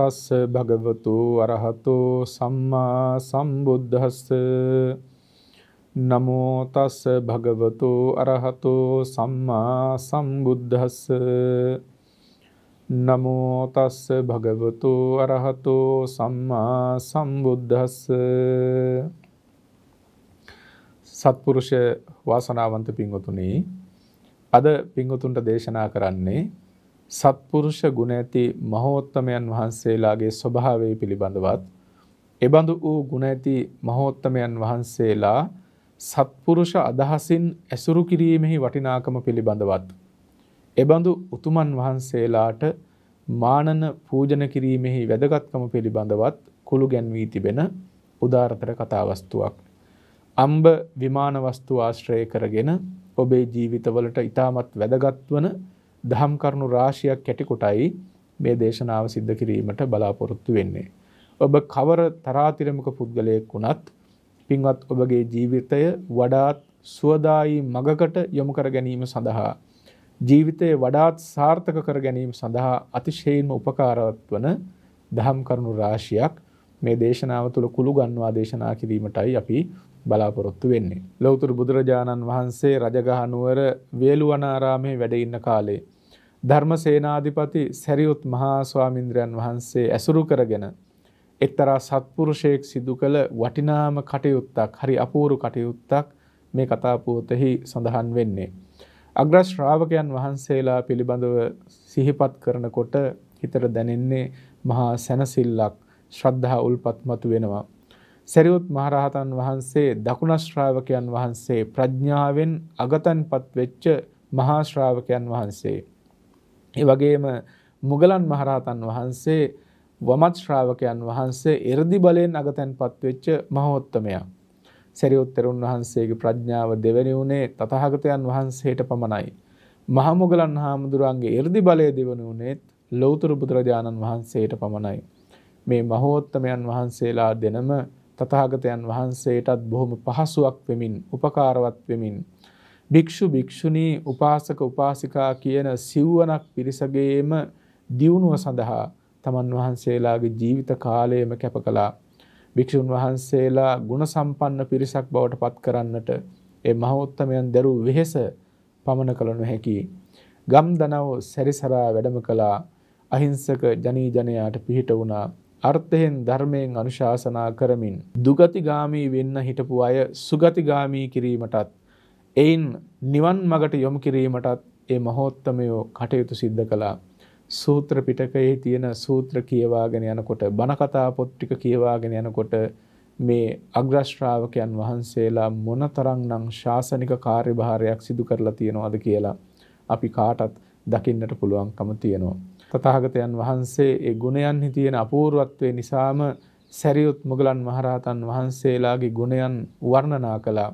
තස්ස භගවතු අරහතු සම්මා සම්බුද්දස්ස නමෝ තස්ස භගවතු අරහතු සම්මා සම්බුද්දස්ස නමෝ තස්ස භගවතු අරහතු සම්මා සම්බුද්දස්ස සත්පුරුෂ වාසනාවන්ත පිංගතුනි අද පිංගතුන්ට දේශනා කරන්නේ සත්පුරුෂ ගුණ ඇති මහෝත්තමයන් වහන්සේලාගේ ස්වභාවය පිළිබඳවත් එබඳු වූ ගුණ ඇති මහෝත්තමයන් වහන්සේලා සත්පුරුෂ අදහසින් ඇසුරු කිරීමෙහි වටිනාකම පිළිබඳවත්. එබඳු උතුමන් වහන්සේලාට මානන පූජන කිරීමෙහි වැදගත්කම පිළිබඳවත් කුළු ගැන්වී තිබෙන උදාරතර කතාවස්තුවක්. අම්බ විමානවස්තු ආශ්‍රය කරගෙන ඔබේ ජීවිතවලට ඉතාමත් වැදගත් වන දහම් කරුණු රාශියක් කැටිකොටයි මේ දේශනාව සිද්ධ කිරීමට බලාපොරොත්තු වෙන්නේ. ඔබ කවර තරාතිරමක පුද්ගලයෙක් වුණත් පින්වත් ඔබගේ ජීවිතය වඩාත් සුවදායි මගකට යොමු කර ගැනීම සඳහා ජීවිතය වඩාත් සාර්ථක කර ගැනීම සඳහා අතිශයින්ම උපකාරවත් වන දහම් කරුණු රාශියක් මේ දේශනාව තුළ කුළු ගන්නවා දේශනා කිරීමටයි අපි බලාපොරොත්තු වෙන්නේ. ලෞතර බුදුරජාණන් වහන්සේ රජගහ නුවර වේළුවනාරාමේ වැඩ ඉන්න කාලේ ධර්ම සේනාධිපති සැරියුත් මහා ස්වාමින්ද්‍රයන් වහන්සේ ඇසුරු කරගෙන එක්තරා සත්පුරුෂයෙක් සිදු කළ වටිනාම කටයුත්තක් හරි අපූරු කටයුත්තක් මේ කතාපුවතෙහි සඳහන් වෙන්නේ. අග්‍ර ශ්‍රාවකයන් වහන්සේලා පිළිබඳව සිහිපත් කරනකොට හිතට දැනෙන්නේ මහා සැනසිල්ලක් ශ්‍රද්ධා උල්පත්මතු වෙනවා. සරියුත් මහරහතන් වහන්සේ දකුණශ්‍රාවකයන් වහන්සේ ප්‍රඥාවෙන් අගතන්පත් වෙච්ච මහා ශ්‍රාවකයන් වහන්සේ. ඒ වගේම මුගලන් මහරහතන් වහන්සේ වමත් ශ්‍රාවකයන් වහන්සේ එරදි බලයෙන් අගතන්පත් වෙච්ච මහෝත්තමයා. සරියුත් තෙරුන් වහන්සේගේ ප්‍රඥාව දෙවෙනි උනේ තථාගතයන් වහන්සේට පමණයි. මහා මුගලන් හාමුදුරන්ගේ එරදි බලය දෙවෙනි උනේත් ලෞතර බුදුරජාණන් වහන්සේට පමණයි. මේ මහෝත්තමයන් වහන්සේලා දෙනම තථාගතයන් වහන්සේටත් බොහොම පහසුවක් වෙමින් උපකාරවත් වෙමින් භික්ෂු භික්ෂුණී උපාසක උපාසිකා කියන සිව්වනක් පිරිසගේම දියුණුව සඳහා තමන් වහන්සේලාගේ ජීවිත කාලයම කැප කළා භික්ෂුන් වහන්සේලා ගුණ සම්පන්න පිරිසක් බවට පත් කරන්නට ඒ මහෝත්තමයන් දරූ වෙහෙස පමන කළ නොහැකි ගම්දනව සැරිසරා වැඩම කළා අහිංසක ජනී ජනයාට පිහිට වුණා අර්ථයෙන් ධර්මයෙන් අනුශාසනා කරමින් දුගතිගාමී වෙන්න හිටපු අය සුගතිගාමී කිරීමටත් එයින් නිවන් මගට යොමු කිරීමටත් ඒ මහෝත්තමයෝ කටයුතු සිද්ධ කළා. සූත්‍ර පිටකයේ තියෙන සූත්‍ර කියවාගෙන යනකොට බණකතා පොත් ටික කියවාගෙන යනකොට මේ අග්‍රශ්‍රාවකයන් වහන්සේලා මොනතරම්නම් ශාසනික කාර්යභාරයක් සිදු කරලා තියෙනවද කියලා අපි කාටත් දකින්නට පුළුවන්කම තියෙනවා. තථාගතයන් වහන්සේ ඒ ගුණයන්හි තියෙන අපූර්වත්වය නිසාම සැරියුත් මුගලන් මහරහතන් වහන්සේලාගේ ගුණයන් වර්ණනා කළා.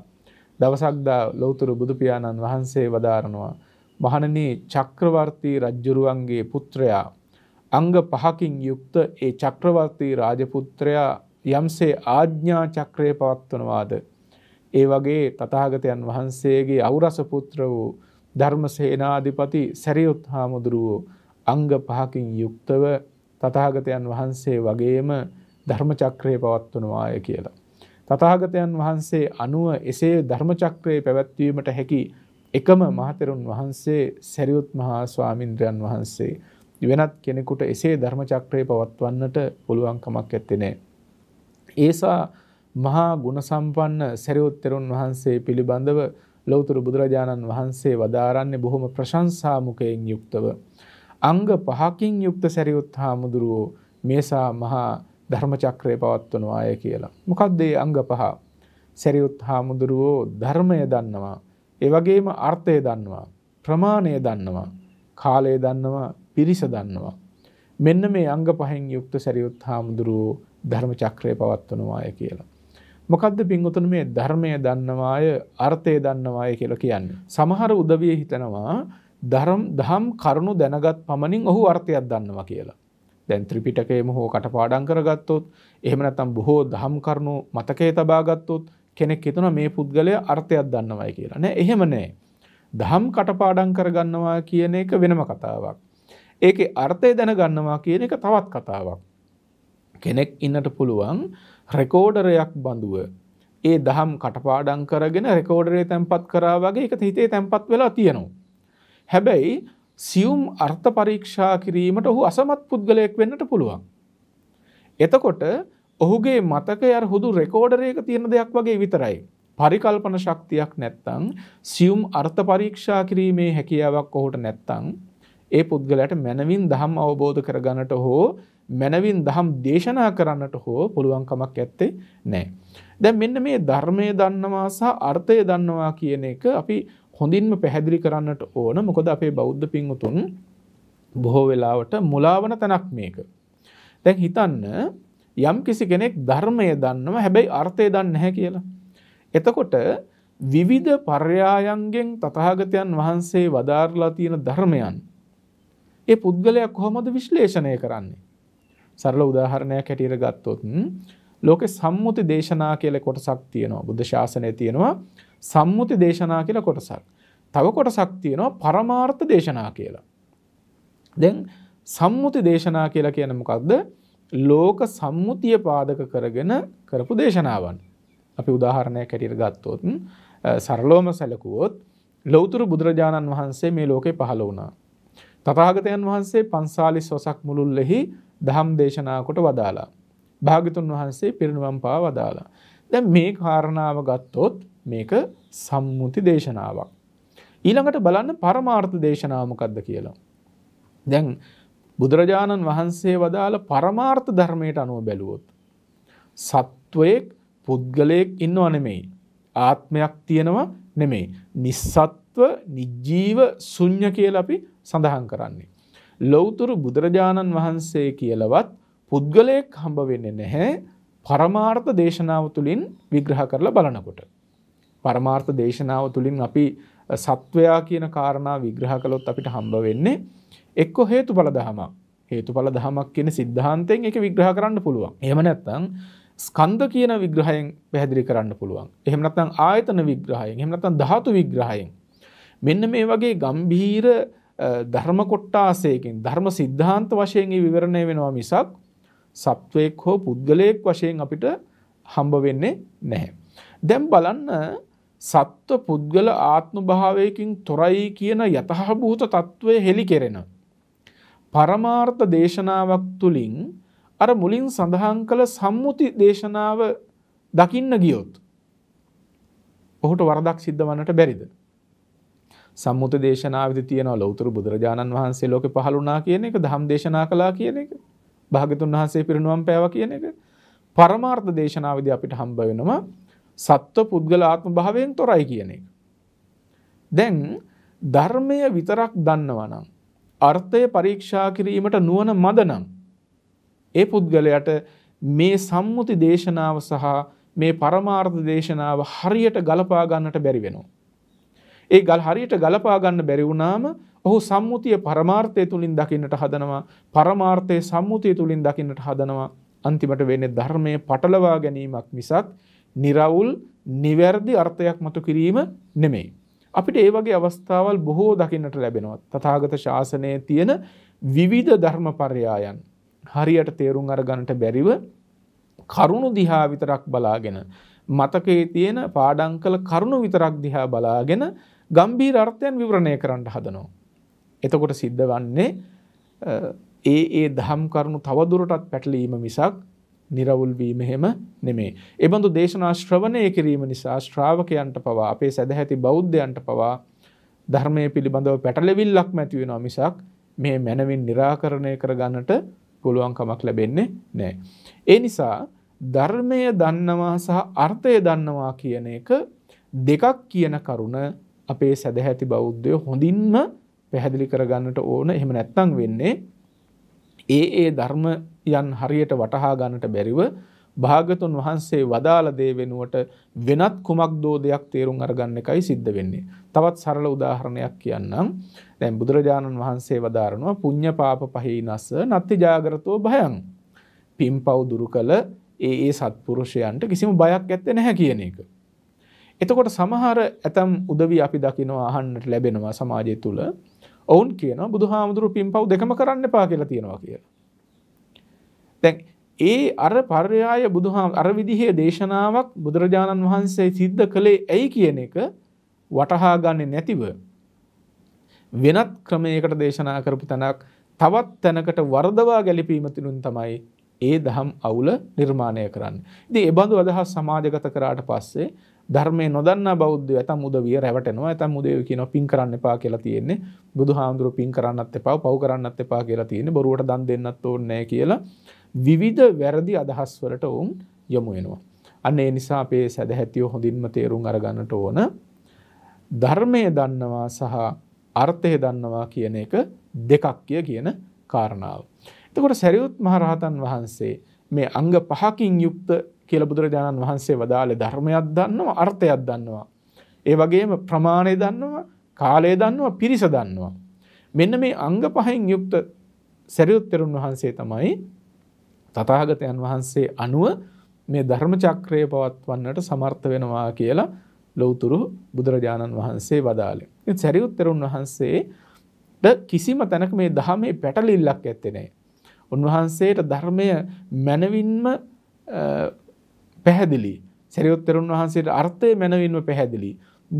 දවසක්දා ලෞතර බුදු පියාණන් වහන්සේ වදාරනවා. මහණෙනි චක්‍රවර්ති රජුරුවන්ගේ පුත්‍රයා අංග පහකින් යුක්ත ඒ චක්‍රවර්ති රාජපුත්‍රයා යම්සේ ආඥා චක්‍රය පවත්වනවාද. ඒ වගේ තථාගතයන් වහන්සේගේ අවුරස පුත්‍ර වූ ධර්මසේනාධිපති සැරියුත් හාමුදුරුවෝ අංග පහකින් යුක්තව තථාගතයන් වහන්සේ වගේම ධර්මචක්‍රය පවත්වනවාය කියලා. තථාගතයන් වහන්සේ අනුව එසේ ධර්මචක්‍රයේ පැවැත්වීමට හැකි එකම මහතෙරුන් වහන්සේ සැරියුත් මහා ස්වාමින්ද්‍රයන් වහන්සේ වෙනත් කෙනෙකුට එසේ ධර්මචක්‍රය පවත්වන්නට පුළුවන්කමක් ඇත්තේ නැහැ. ඒසා මහා ගුණ සම්පන්න සැරියුත්තරුන් වහන්සේ පිළිබඳව ලෞතර බුදුරජාණන් වහන්සේ වදාරන්නේ බොහොම ප්‍රශංසා මුකයෙන් යුක්තව අංග පහකින් යුක්ත සැරියුත් හාමුදුරුවෝ මේසා මහා ධර්මචක්‍රය පවත්වනවා අය කියලා. මොකක්දේ අංග පහ සැරියුත් හාමුදුරුවෝ ධර්මය දන්නවා. එවගේම අර්ථය දන්නවා. ප්‍රමාණය දන්නවා. කාලය දන්නවා පිරිස දන්නවා. මෙන්න මේ අංග පහෙන් යුක්ත සැරියුත් හාමුදුරුවෝ ධර්ම චක්‍රය පවත්වනවාය කියලා. මොකක්ද පින්ගොතුන මේ ධර්මය දන්නවාය අර්ථය දන්නවාය කියලා කියන්න. සමහර උදවිය හිතනවා ධරම් දහම් කරුණු දැනගත් පමණින් ඔහු අර්ථයක් දන්නවා කියලා. දැන් ත්‍රිපිටකයම හෝ කටපාඩම් කරගත්තොත් එහෙම නැත්නම් බොහෝ දහම් කරුණු මතකයේ තබා ගත්තොත් කෙනෙක් හිතනවා මේ පුද්ගලයා අර්ථයක් දන්නවයි කියලා. නෑ එහෙම නෑ. දහම් කටපාඩම් කරගන්නවා කියන එක වෙනම කතාවක්. ඒකේ අර්ථය දැනගන්නවා කියන එක තවත් කතාවක්. කෙනෙක් ඉන්නට පුළුවන් රෙකෝඩරයක් බඳුව ඒ දහම් කටපාඩම් කරගෙන රෙකෝඩරේ තැන්පත් කරා වගේ එක හිතේ තැන්පත් වෙලා තියෙනවා. හැබැයි සියුම් අර්ථ පරීක්ෂා කිරීමට ඔහු අසමත් පුද්ගලයෙක් වෙන්නට පුළුවන්. එතකොට ඔහුගේ මතකය අර හුදු රෙකෝඩරයක තියෙන දෙයක් වගේ විතරයි. පරිකල්පන ශක්තියක් නැත්තං සියුම් අර්ථ පරීක්ෂා කිරීමේ හැකියාවක් ඔහුට නැත්තං ඒ පුද්ගලයට මැනවින් දහම් අවබෝධ කරගන්නට හෝ මැනවින් දහම් දේශනා කරන්නට හෝ පුළුවන්කමක් ඇත්තේ නෑ. දැන් මෙන්න මේ ධර්මය දන්නවා සහ අර්ථය දන්නවා කියන එක අපි හොඳින්ම පැහැදිලි කරන්නට ඕන මොකද අපේ බෞද්ධ පින්වතුන් බොහෝ වෙලාවට මුලාවන තැනක් මේක. දැන් හිතන්න යම් කිසි කෙනෙක් ධර්මය දන්නව හැබැයි අර්ථය දන්නේ නැහැ කියලා. එතකොට විවිධ පර්යායන්ගෙන් තථාගතයන් වහන්සේ වදාරලා තියෙන ධර්මයන් ඒ පුද්ගලයා කොහොමද විශ්ලේෂණය කරන්නේ? සරල උදාහරණයක් හැටියට ගත්තොත් ලෝකේ සම්මුති දේශනා කියලා කොටසක් තියෙනවා. බුද්ධ ශාසනයේ තියෙනවා. සම්මුති දේශනා කියලා කොටසක්. තව කොටසක් තියෙනවා පරමාර්ථ දේශනා කියලා. දැන් සම්මුති දේශනා කියලා කියන මොකක්ද? ලෝක සම්මුතිය පාදක කරගෙන කරපු දේශනාවන්. අපි උදාහරණයක් හැටියට ගත්තොත් සරලෝම සැලකුවොත් ලෞතර බුදුරජාණන් වහන්සේ මේ ලෝකේ පහළ වුණා. තථාගතයන් වහන්සේ 45 වසක් මුළුල්ලෙහි ධම් දේශනා කොට වදාලා. භාගතුන් වහන්සේ පිරිනුවම් පාව වදාලා. දැන් මේ කාරණාව ගත්තොත් මේක සම්මුති දේශනාවක්. ඊළඟට බලන්න පරමාර්ථ දේශනාවමකක්ද කියලා. දැන් බුදුරජාණන් වහන්සේ වදාළ පරමාර්ථ ධර්මයට අනුව බැලුවොත්. සත්වයෙක් පුද්ගලයෙක් ඉන්නව නෙමෙයි. ආත්මයක් තියෙනවා නෙමෙයි. නිස්සත්ව නිජ්ජීව සුඤ්ඤ කියලා අපි සඳහන් කරන්නේ. ලෞතුරු බුදුරජාණන් වහන්සේ කියලවත් පුද්ගලයෙක් හම්බ වෙන්නේ නැහැ පරමාර්ථ දේශනාව තුළින් විග්‍රහ කරලා බලනකොට. පරමාර්ථ දේශනාව තුළින් අපි සත්වයා කියන කාරණා විග්‍රහ කළොත් අපිට හම්බ වෙන්නේ එක්කො හේතු පල දහමක් හේතු පල දහමක් කියන සිද්ධාන්තයෙන් එක විග්‍රහ කරන්න පුළුවන් එහම නැත්තං ස්කන්ධ කියන විග්‍රහයෙන් පැහැදිලි කරන්න පුළුවන් එහෙම නැත්නම් ආයතන විග්‍රහයෙන් එහෙම නැත්නම් ධාතු විග්‍රහයෙන් මෙන්න මේ වගේ ගම්භීර ධර්ම කොට්ටාසයකින් ධර්ම සිද්ධාන්ත වශයෙන් විවරණය වෙනවා මිසක් සත්වයෙක් හෝ පුද්ගලයෙක් වශයෙන් අපිට හම්බ වෙන්නේ නැහැ. දැන් බලන්න සත්ව පුද්ගල ආත්ම භාවයකින් තොරයි කියන යතහභූත තත්ත්වය හෙළි කෙරෙන. පරමාර්ථ දේශනාවක් තුළින් අර මුලින් සඳහන් කළ සම්මුති දේශනාව දකින්න ගියොත්. ඔහුට වරදක් සිද්ධ වන්නට බැරිද. සම්මුත දේශනාවද තියන ලෞතුර බුදුරජාණන් වහන්සේ ලෝක පහළුනා කියන එක දහම් දේශනා කලා කියන එක භාගතුන් වහන්සේ පිරිනුවම් පෑව කියන එක පරමාර්ථ දේශනාවද අපිට හම්බ වෙනවා සත්ව පුද්ගල ආත්ම භාවයෙන් තොරයි කියන එක. දැන් ධර්මය විතරක් දන්නවනම් අර්ථය පරීක්ෂා කිරීමට නුවණ මදනම් ඒ පුද්ගලයාට මේ සම්මුති දේශනාව සහ මේ පරමාර්ථ දේශනාව හරියට ගලපා ගන්නට බැරි වෙනවා. ඒ ගල් හරියට ගලපා ගන්න බැරි වුණාම ඔහු සම්මුතිය පරමාර්ථය තුලින් දකින්නට හදනවා පරමාර්ථය සම්මුතිය තුලින් දකින්නට හදනවා අන්තිමට වෙන්නේ ධර්මයේ පටලවා ගැනීමක් මිසක් निराවුල් නිවැරදි අර්ථයක් මතු කිරීම නෙමෙයි. අපිට ඒ වගේ අවස්ථාවල් බොහෝ දකින්නට ලැබෙනවා. තථාගත ශාසනයේ තියෙන විවිධ ධර්මපරයායන් හරියට තේරුම් අරගන්නට බැරිව කරුණු දිහා විතරක් බලාගෙන මතකයේ තියෙන පාඩම් කළ කරුණු විතරක් දිහා බලාගෙන ගම්බීර අර්ථයන් විවරණය කරන්න හදනවා. එතකොට සිද්ධ වන්නේ ඒ ඒ දහම් කරුණු තවදුරටත් පැටලීම මිසක් නිර්වුල් වීම හැම නෙමේ. ඒ බඳු දේශනා ශ්‍රවණය කිරීම නිසා ශ්‍රාවකයන්ට පවා අපේ සදැහැති බෞද්ධයන්ට පවා ධර්මයේ පිළිබඳව පැටලෙවිල්ලක් නැති වෙනවා මිසක් මේ මනවින් निराකරණය කරගන්නට පුළුවන්කමක් ලැබෙන්නේ නැහැ. ඒ නිසා ධර්මය දන්නවා සහ අර්ථය දන්නවා කියන එක දෙකක් කියන කරුණ අපේ සදැහැති බෞද්ධය හොඳින්ම පැහැදිලි කරගන්නට ඕන. එහෙම නැත්නම් වෙන්නේ ඒ ඒ ධර්මයන් හරියට වටහා ගන්නට බැරිව භාගතුන් වහන්සේ වදාළ දේ වෙනුවට වෙනත් කුමක් දෝ දෙයක් තේරුම් අරගන්න එකයි සිද්ධ වෙන්නේ. තවත් සරල උදාහරණයක් කියන්නම්. දැන් බුදුරජාණන් වහන්සේ වදාරනවා පුඤ්ඤ පාප පහිනස නත්ති ජාගරතෝ භයං. පින්පව් දුරු කළ ඒ ඒ සත්පුරුෂයන්ට කිසිම බයක් ඇත්තේ නැහැ කියන එක. එතකොට සමහර ඇතම් උදවි අපි දකිනවා අහන්නට ලැබෙනවා සමාජය තුළ ඔවුන් කියන බුදු හාමුදුරු පින් පව් දෙකම කරන්න පා කියලා තියෙනවා කිය. තැන් ඒ අර පර්යාය බුදුහාම අර විදිහේ දේශනාවක් බුදුරජාණන් වහන්සේ සිද්ධ කළේ ඇයි කියන එක වටහා ගන්නේ නැතිව වෙනත් ක්‍රමයකට දේශනා කරපු තැනක් තවත් තැනකට වරදවා ගැලපීම තුලින් තමයි ඒ දහම් අවුල නිර්මාණය කරන්න. ඉතින් ඒ බඳු අදහස් සමාජගත කරාට පස්සේ ධර්මය නොදන්න බෞද්ධ ඇතම් උදවිය රැවටනවා ඇතම් උදේ කියන පින් කරන්න එපා කියලා තියෙන්නේ බුදු හාමුදුරුව පින් කරන්නත් එපා පව් කරන්නත් එපා කියලා තියෙන්නේ බොරුවට දන් දෙන්නත් ඕනේ කියලා විවිධ වැරදි අදහස් වලට ඔවුන් යොමු වෙනවා. අන්න ඒ නිසා අපේ සැදැහැතියෝ හොඳින්ම තේරුම් අරගන්නට ඕන ධර්මය දන්නවා සහ අර්ථය දන්නවා කියන එක දෙකක් කිය කියන කාරණාව. එතකොට සැරියුත් මහරහතන් වහන්සේ මේ අංග පහකින් යුක්ත කියල බුදුරජාණන් වහන්සේ වදාළ ධර්මයක් දන්නවා අර්ථයක් දන්නවා. ඒ වගේම ප්‍රමාණය දන්නවා කාලය දන්නවා පිරිස දන්නවා. මෙන්න මේ අංග පහෙන් යුක්ත සැරියුත්තරුන් වහන්සේ තමයි තථාගතයන් වහන්සේ අනුව මේ ධර්ම චක්‍රය පවත්වන්නට සමර්ථ වෙනවා කියලා ලෞතුරු බුදුරජාණන් වහන්සේ වදාළේ. ඉතින් සරියුත්තරුන් වහන්සේට කිසිම තැනක මේ ධහමේ පැටලිල්ලක් ඇත්තේ නැහැ. උන්වහන්සේට ධර්මය මනවින්ම පැහැදිලි. සැරියොත්තරුන් වහන්සේට අර්ථය මැනවින්ම පැහැදිලි.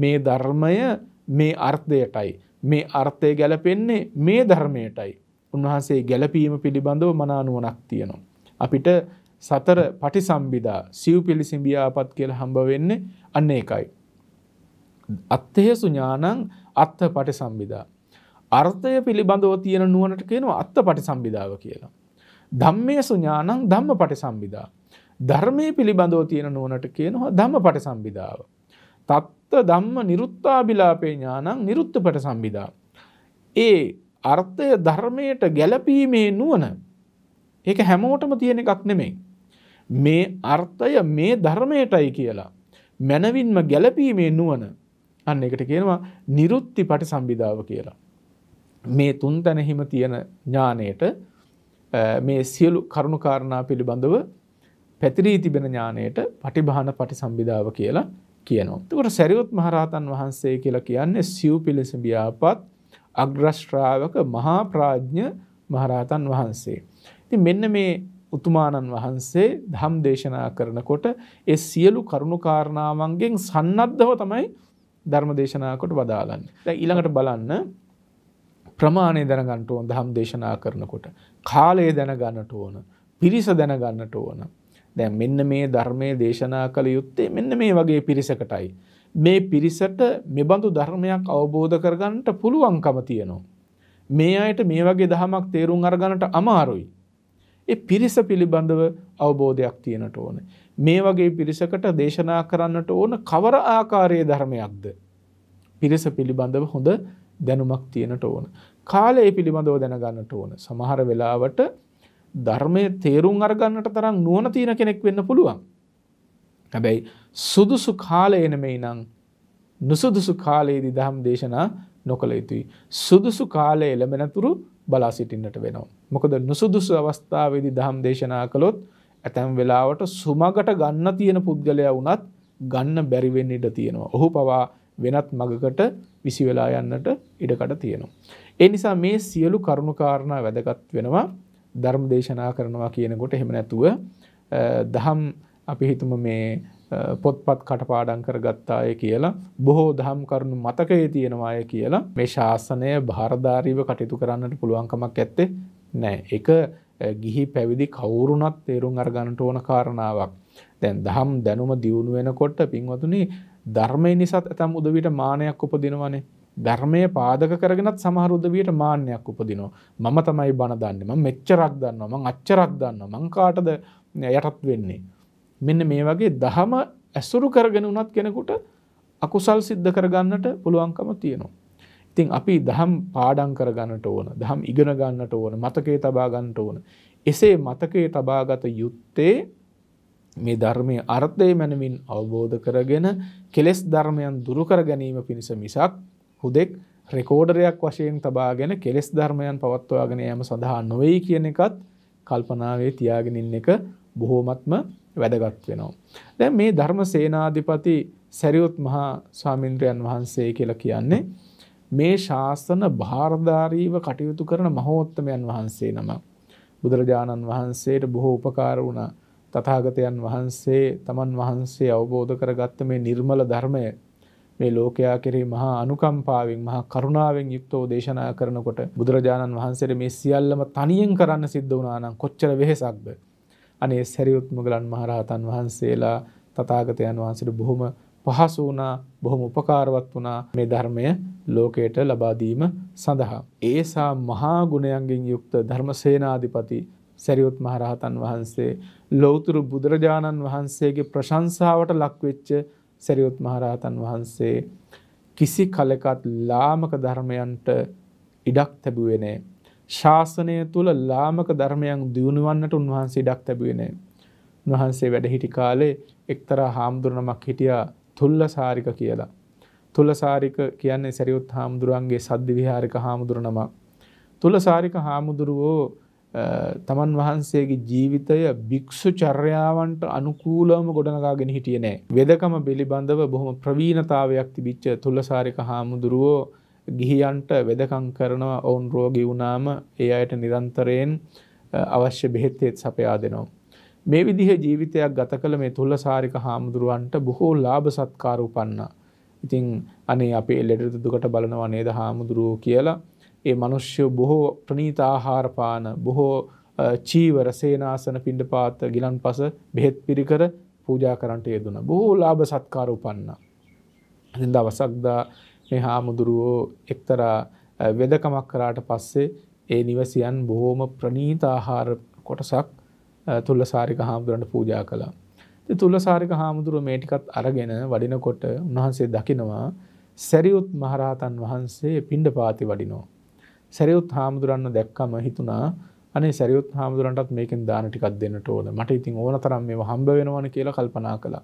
මේ ධර්මය මේ අර්ථයටයි. මේ අර්ථය ගැලපෙන්නේ මේ ධර්මයටයි. උන්වහන්සේ ගැලපීම පිළිබඳව මනානුවනක් තියෙනවා. අපිට සතර පටිසම්බිදා සිව් පිළිසිඹියාපත් කියලා හම්බ වෙන්නේ අන්න ඒකයි. අත්ථේසු ඥානං අත්ථ පටිසම්බිදා. අර්ථය පිළිබඳව තියෙන නුවණට කියනවා අත්ථ පටිසම්බිදාව කියලා. ධම්මේසු ඥානං ධම්ම පටිසම්බිදා. ධර්මය පිළිබඳව තියෙන නුවනට කියනවා ධම පට සම්බිධාව. තත්ත ධම්ම නිරුත්තාබිලාපේ ඥානං නිරුත්ත පට සම්බිධා. ඒ අර්ථය ධර්මයට ගැලපීමේ නුවන ඒක හැමෝටම තියෙන එකක් නෙමෙයි. මේ අර්ථය මේ ධර්මයටයි කියලා. මැනවින්ම ගැලපීමේ නුවන අන්න එකට කියනවා නිරුත්ති පට සම්බිධාව කියලා. මේ තුන් තැනහිම තියෙන ඥානයට මේ සියලු කරුණුකාරණා පිළිබඳව පැතිරී තිබෙන ඥානයට පටිභාන පටිසම්භිදාව කියලා කියනවා. එතකොට සරියොත් මහරහතන් වහන්සේ කියලා කියන්නේ සිව් පිළිසඹියාපත් අග්‍රශ්‍රාවක මහා ප්‍රඥ මහරහතන් වහන්සේ. ඉතින් මෙන්න මේ උතුමාණන් වහන්සේ ධම් දේශනා කරනකොට ඒ සියලු කරුණු කාරණාවන්ගෙන් සන්නද්ධව තමයි ධර්ම දේශනාකොට වදාගන්න. දැන් ඊළඟට බලන්න ප්‍රමාණය දැනගන්න ඕන ධම් දේශනා කරනකොට කාලය දැනගන්නට ඕන පිරිස දැනගන්නට ඕන දැන් මෙන්න මේ ධර්මය දේශනා කළ යුත්තේ මෙන්න මේ වගේ පිරිසකටයි. මේ පිරිසට මෙබඳු ධර්මයක් අවබෝධ කරගන්නට පුළුවන්කම තියෙනවා. මේ අයට මේ වගේ දහමක් තේරුම් අරගන්නට අමාරුයි. ඒ පිරිස පිළිබඳව අවබෝධයක් තියෙනට ඕන. මේ වගේ පිරිසකට දේශනා කරන්නට ඕන කවර ආකාරයේ ධර්මයක්ද. පිරිස පිළිබඳව හොඳ දැනුමක් තියෙනට ඕන. කාලය පිළිබඳව දැනගන්නට ඕන. සමහර වෙලාවට ධර්මය තේරුම් අරගන්නට තරම් නුවන තියෙන කෙනෙක් වෙන්න පුළුවන්. හැබැයි සුදුසු කාලය එනමයි නං නුසුදුසු කාලයේදී දහම් දේශනා නොකළ යුතුයි. සුදුසු කාලය එළඹෙනතුරු බලා සිටින්නට වෙනවා. මොකද නුසුදුසු අවස්ථාවේදී දහම් දේශනා කළොත් ඇතැම් වෙලාවට සුමගට ගන්න තියෙන පුද්ගලයා වුණත් ගන්න බැරිවෙන්න ඉඩ තියෙනවා. ඔහු පවා වෙනත් මගකට විසි වෙලා යන්නට ඉඩකට තියෙනවා. ඒ නිසා මේ සියලු කරුණු කාරණා වැදගත් වෙනවා ධර්ම දේශනා කරනවා කියනකොට එහෙම නැතුව දහම් අපි හිතුම මේ පොත්පත් කටපාඩං කර ගත්තාය කියලා බොහෝ දහම් කරුණු මතකයේ තියෙනවාය කියලා මේ ශාසනය භාරධාරීව කටයුතු කරන්නට පුළුවන්කමක් ඇත්තේ නෑ එක ගිහි පැවිදි කවුරුනත් තේරුම් අරගන්නට ඕන කාරණාවක් දැන් දහම් දැනුම දියුණු වෙනකොට පින්වතුනි ධර්මය නිසාත් ඇතම් උදවිට මානයක් උපදිනවනේ ධර්මය පාදක කරගෙනත් සමහර උදවියට මාන්නයක් උපදිනවා. මම තමයි බණ දන්නේ. මම මෙච්චරක් දන්නවා. මම අච්චරක් දන්නවා. මං කාටද යටත් වෙන්නේ? මෙන්න මේ වගේ දහම ඇසුරු කරගෙන උනත් කෙනෙකුට අකුසල් සිද්ධ කරගන්නට පුළුවන්කම තියෙනවා. ඉතින් අපි දහම් පාඩම් කරගන්නට ඕන. දහම් ඉගෙන ගන්නට ඕන. මතකයේ තබා ගන්නට ඕන. එසේ මතකයේ තබාගත යුත්තේ මේ ධර්මයේ අර්ථය මනමින් අවබෝධ කරගෙන කෙලෙස් ධර්මයන් දුරු කර ගැනීම පිණිස මිසක් හුදෙක් රෙකෝඩරයක් වශයෙන් තබාගෙන කෙලෙස් ධර්මයන් පවත්වාගෙන යෑම සඳහා නොවෙයි කියන එකත් කල්පනාවේ තියාගෙන ඉන්න එක බොහෝමත්ම වැදගත් වෙනවා. දැන් මේ ධර්ම සේනාධිපති සැරියොත් මහා ස්වාමින්ද්‍රයන් වහන්සේ කියලා කියන්නේ මේ ශාසන භාරධාරීව කටයුතු කරන මහෝත්තමයන් වහන්සේ නම. බුදුරජාණන් වහන්සේට බොහෝ උපකාර වුණා. තථාගතයන් වහන්සේ තමන් වහන්සේ අවබෝධ කරගත්ත මේ නිර්මල ධර්මය මේ ලෝකයා කෙරේ මහා අනුකම්පාවෙන් මහා කරුණාවෙන් යුක්තෝ දේශනා කරනකොට බුදුරජාණන් වහන්සේට මේ සියල්ලම තනියෙන් කරන්න සිද්ධ වුණා නම් කොච්චර වෙහෙසක්ද අනේ සැරියුත් මුගලන් මහරහතන් වහන්සේලා තථාගතයන් වහන්සේට බොහොම පහසු වුණා බොහොම උපකාරවත් වුණා මේ ධර්මය ලෝකයට ලබා දීම සඳහා ඒසා මහා ගුණයන්ගෙන් යුක්ත ධර්මසේනාධිපති සැරියුත් මහරහතන් වහන්සේ ලෞතුරු බුදුරජාණන් වහන්සේගේ ප්‍රශංසාවට ලක්වෙච්ච සැරියොත් මහරහතන් වහන්සේ කිසි කලකත් ලාමක ධර්මයන්ට ඉඩක් තැබුවේ නෑ. ශාසනය තුළ ලාමක ධර්මයන් දියුණුවන්නට උන්වහන්සේ ඉඩක් තැබුවේ නෑ. උන්වහන්සේ වැඩහිටි කාලේ එක්තරා හාමුදුරනමක් හිටියා තුල්ලසාරික කියලා. තුලසාරික කියන්නේ සැරියොත් හාමුදුරුවන්ගේ සද්දි විහාරික හාමුදුරනමක්. තුලසාරික හාමුදුරුවෝ තමන් වහන්සේගේ ජීවිතය භික්ෂු චර්යාවන්ට අනුකූලවම ගොඩනගාගෙන හිටිය නෑ. වෙදකම පිළිබඳව බොහොම ප්‍රවීණතාවයක් තිබිච්ච තුළසාරික හාමුදුරුවෝ ගිහියන්ට වෙදකං කරනවා ඔවුන් රෝගී වුණාම ඒ අයට නිරන්තරයෙන් අවශ්‍ය බෙහෙත්තේත් සපයා දෙනවා. මේ විදිහ ජීවිතයක් ගත කළ මේ තුල්ලසාරික හාමුදුරුවන්ට බොහෝ ලාභ සත්කාර උපන්නා. ඉතින් අනේ අපේ එල්ලෙඩට දුකට බලනවා නේද හාමුදුරුවෝ කියලා ඒ මනුෂ්‍ය බොහෝ ප්‍රනීත ආහාරපාන බොහෝ චීවර සේනාසන පිණ්ඩ පාත ගිලන් පස බෙහෙත් පිරිකර පූජා කරන්ට යෙදුන. බොහෝ ලාභ සත්කාර උපන්න. ඉතින් දවසක්දා මේ හාමුදුරුවෝ එක්තරා වෙදකමක් කරාට පස්සේ ඒ නිවසියන් බොහෝම ප්‍රනීත ආහාර කොටසක් තුල්ලසාරික හාමුදුරන්ට පූජා කළා. ඉතින් තුල්ලසාරික හාමුදුරුව මේ ටිකත් අරගෙන වඩිනකොට උන්වහන්සේ දකිනවා සැරියුත් මහරහතන් වහන්සේ පිණ්ඩපාති වඩිනවා. සැරියුත් හාමුදුරන්ව දැක්කම හිතුණා අනේ සැරියුත් හාමුදුරන්ටත් මේකෙන් දාන ටිකක් දෙන්නට ඕන. මට ඉතින් ඕනතරම් මේව හම්බ වෙනවනේ කියලා කල්පනා කළා.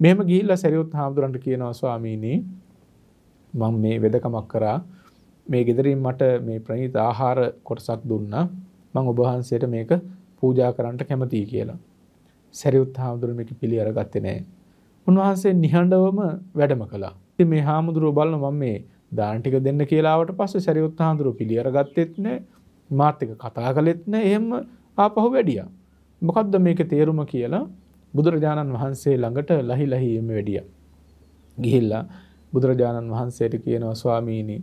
මෙහෙම ගිහිල්ලා සැරියුත් හාමුදුරන්ට කියනවා ස්වාමීනි මම මේ වෙදකමක් කරා මේ ගෙදරින් මට මේ ප්‍රණීත ආහාර කොටසක් දුන්නා. මම ඔබ වහන්සේට මේක පූජා කරන්නට කැමතියි කියලා. සැරියුත් හාමුදුරුවෝ මේක පිළි අරගත්තේ නැහැ. උන්වහන්සේ නිහඬවම වැඩම කළා. ඉතින් මේ හාමුදුරුවෝ බලන මම මේ දාන්ටික දෙන්න කියලාවට පස්ස සැරියුත් හාන්දුරු පිළියර ගත්තෙත්න මාර්ථක කතා කළෙත්න එහෙම ආපහු වැඩිය. මොකක්ද මේක තේරුම කියලා බුදුරජාණන් වහන්සේ ළඟට ලහි ලහීම වැඩිය. ගිහිල්ලා බුදුරජාණන් වහන්සේට කියනවා ස්වාමීණී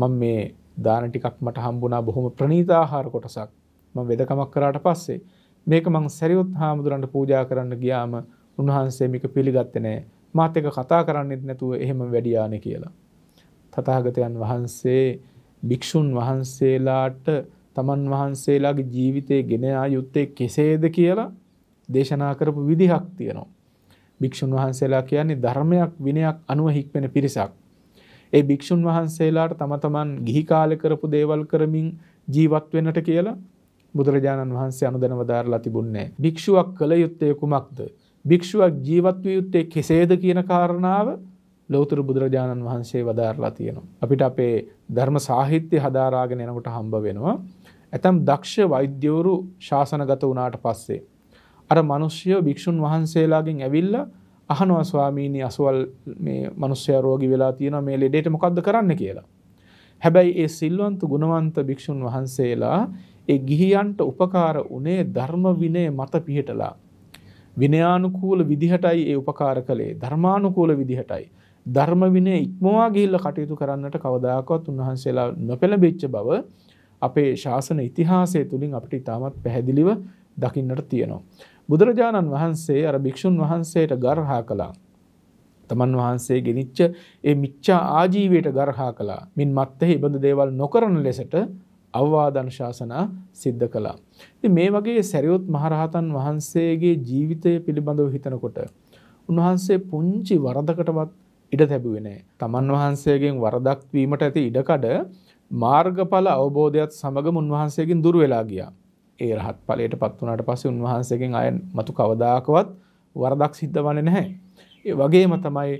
මං මේ දාන ටිකක් මට හම්බුණා බොහොම ප්‍රනීතාහාර කොටසක් මං වෙදකමක් කරාට පස්සේ මේක මං සැරියුත් හාමුදුරන්ට පූජා කරන්න ගියාම උන්වහන්සේ මේක පිළිගත්තේ නැහැ මාත් එක කතා කරන්නෙත් නැතුව එහෙම වැඩියානේ කියලා තථාගතයන් වහන්සේ භික්ෂුන් වහන්සේලාට තමන් වහන්සේලාගේ ජීවිතේ ගෙන ආ යුත්තේ කෙසේද කියලා දේශනා කරපු විදිහක් තියෙනවා. භික්ෂුන් වහන්සේලා කියන්නේ ධර්මයක් විනයක් අනුව හික්මෙන පිරිසක්. ඒ භික්ෂුන් වහන්සේලාට තම තමන් ගිහි කාලේ කරපු දේවල් කරමින් ජීවත් වෙන්නට කියලා බුදුරජාණන් වහන්සේ අනුදැනව දාරලා තිබුණේ. භික්ෂුවක් කළ යුත්තේ කුමක්ද? භික්ෂුවක් ජීවත් විය යුත්තේ කෙසේද කියන කාරණාව ලෝතුර බුදුරජාණන් වහන්සේ වදාරලා තියෙනවා. අපිට අපේ ධර්ම සාහිත්‍ය හදාරාගෙන එනකොට හම්බ වෙනවා. ඇතම් දක්ෂ වෛද්‍යවරු ශාසනගත වුණාට පස්සේ. අර මිනිස්සු භික්ෂුන් වහන්සේලාගෙන් ඇවිල්ලා අහනවා ස්වාමීනි අසවල් මේ මිනිස්සයා රෝගී වෙලා තියෙනවා මේ ලෙඩේට මොකද්ද කරන්න කියලා. හැබැයි ඒ සිල්වන්ත ගුණවන්ත භික්ෂුන් වහන්සේලා ඒ ගිහියන්ට උපකාර උනේ ධර්ම විනය මත පිහිටලා. විනයානුකූල විදිහටයි ඒ උපකාර කළේ ධර්මානුකූල විදිහටයි. ධර්ම විනය ඉක්මවා ගිහිල්ලා කටයුතු කරන්නට කවදාකවත් උන්වහන්සේලා නොපෙළඹිච්ච බව අපේ ශාසන ඉතිහාසය තුලින් අපිට ඉතාමත් පැහැදිලිව දකින්නට තියෙනවා. බුදුරජාණන් වහන්සේ අර භික්ෂුන් වහන්සේට ගර්හා කළා. තමන් වහන්සේ ගෙනිච්ච ඒ මිච්ඡා ආජීවයට ගර්හා කළා. මින් මත්තෙහි ඉබඳ දේවල් නොකරන ලෙසට අවවාදන ශාසනා සිද්ධ කළා. ඉතින් මේ වගේ සරියොත් මහරහතන් වහන්සේගේ ජීවිතය පිළිබඳව හිතනකොට උන්වහන්සේ පුංචි වරදකටවත් ඉඩ තැබුවනේ. තමන් වහන්සේගෙන් වරදක්වීමට ඇති ඉඩකඩ මාර්ගඵල අවබෝධයත් සමග උන්වහන්සේකින් දුර වෙලා ගියා. ඒ රහත් ඵලයට පත් වුණාට පස්සේ උන්වහන්සේගෙන් අය මතු කවදාකවත් වරදක් සිද්ධ වන්නේ නැහැ. ඒ වගේම තමයි